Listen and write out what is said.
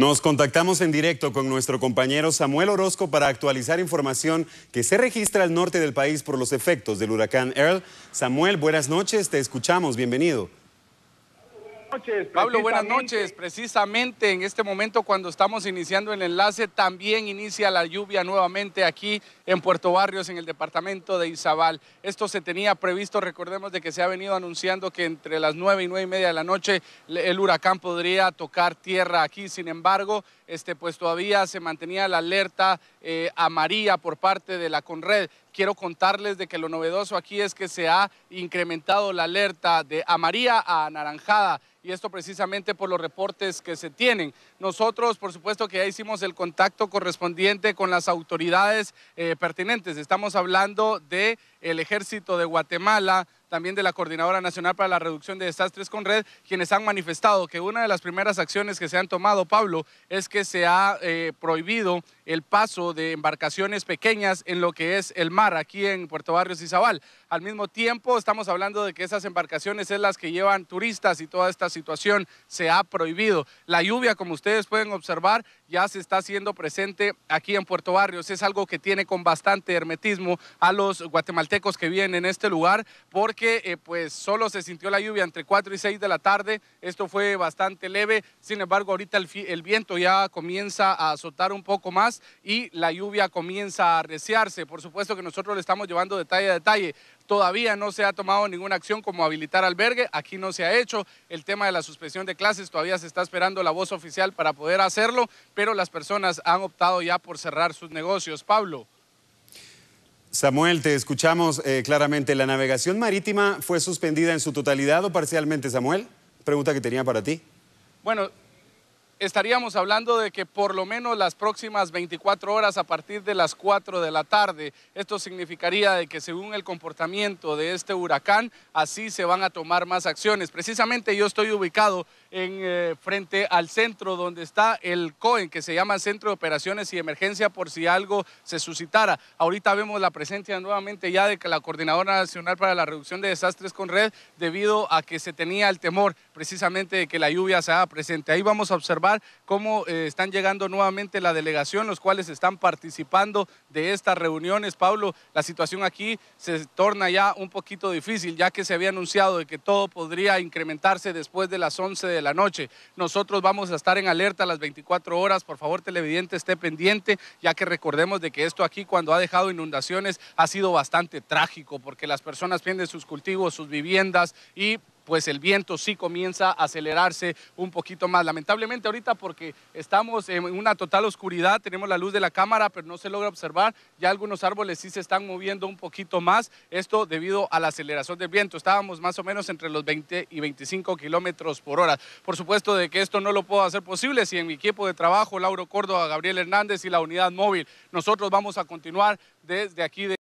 Nos contactamos en directo con nuestro compañero Samuel Orozco para actualizar información que se registra al norte del país por los efectos del huracán Earl. Samuel, buenas noches, te escuchamos, bienvenido noches. Pablo, buenas noches. Precisamente en este momento cuando estamos iniciando el enlace, también inicia la lluvia nuevamente aquí en Puerto Barrios, en el departamento de Izabal. Esto se tenía previsto, recordemos de que se ha venido anunciando que entre las nueve y nueve y media de la noche el huracán podría tocar tierra aquí. Sin embargo, este, pues todavía se mantenía la alerta eh, amarilla por parte de la Conred. Quiero contarles de que lo novedoso aquí es que se ha incrementado la alerta de amarilla a anaranjada y esto precisamente por los reportes que se tienen. Nosotros, por supuesto, que ya hicimos el contacto correspondiente con las autoridades eh, pertinentes. Estamos hablando del Ejército de Guatemala, también de la Coordinadora Nacional para la Reducción de Desastres con Red, quienes han manifestado que una de las primeras acciones que se han tomado, Pablo, es que se ha eh, prohibido el paso de embarcaciones pequeñas en lo que es el mar aquí en Puerto Barrios y Zabal al mismo tiempo estamos hablando de que esas embarcaciones es las que llevan turistas y toda esta situación se ha prohibido. La lluvia, como ustedes pueden observar, ya se está haciendo presente aquí en Puerto Barrios. Es algo que tiene con bastante hermetismo a los guatemaltecos que vienen en este lugar porque eh, pues solo se sintió la lluvia entre 4 y 6 de la tarde. Esto fue bastante leve. Sin embargo, ahorita el, viento ya comienza a azotar un poco más y la lluvia comienza a arreciarse. Por supuesto que nosotros le estamos llevando detalle a detalle Todavía no se ha tomado ninguna acción como habilitar albergue, aquí no se ha hecho. El tema de la suspensión de clases todavía se está esperando la voz oficial para poder hacerlo, pero las personas han optado ya por cerrar sus negocios. Pablo. Samuel, te escuchamos eh, claramente. ¿La navegación marítima fue suspendida en su totalidad o parcialmente, Samuel? Pregunta que tenía para ti. Bueno, estaríamos hablando de que por lo menos las próximas 24 horas a partir de las 4 de la tarde, esto significaría de que según el comportamiento de este huracán, así se van a tomar más acciones. Precisamente yo estoy ubicado en, eh, frente al centro donde está el COEN, que se llama Centro de Operaciones y Emergencia por si algo se suscitara. Ahorita vemos la presencia nuevamente ya de que la Coordinadora Nacional para la Reducción de Desastres con Red debido a que se tenía el temor precisamente de que la lluvia se haga presente. Ahí vamos a observar cómo eh, están llegando nuevamente la delegación, los cuales están participando de estas reuniones. Pablo, la situación aquí se torna ya un poquito difícil, ya que se había anunciado de que todo podría incrementarse después de las 11 de la noche. Nosotros vamos a estar en alerta a las 24 horas. Por favor, televidente, esté pendiente, ya que recordemos de que esto aquí, cuando ha dejado inundaciones, ha sido bastante trágico, porque las personas pierden sus cultivos, sus viviendas y pues el viento sí comienza a acelerarse un poquito más. Lamentablemente ahorita porque estamos en una total oscuridad, tenemos la luz de la cámara, pero no se logra observar, ya algunos árboles sí se están moviendo un poquito más, esto debido a la aceleración del viento. Estábamos más o menos entre los 20 y 25 kilómetros por hora. Por supuesto de que esto no lo puedo hacer posible si en mi equipo de trabajo, Lauro Córdoba, Gabriel Hernández y la unidad móvil, nosotros vamos a continuar desde aquí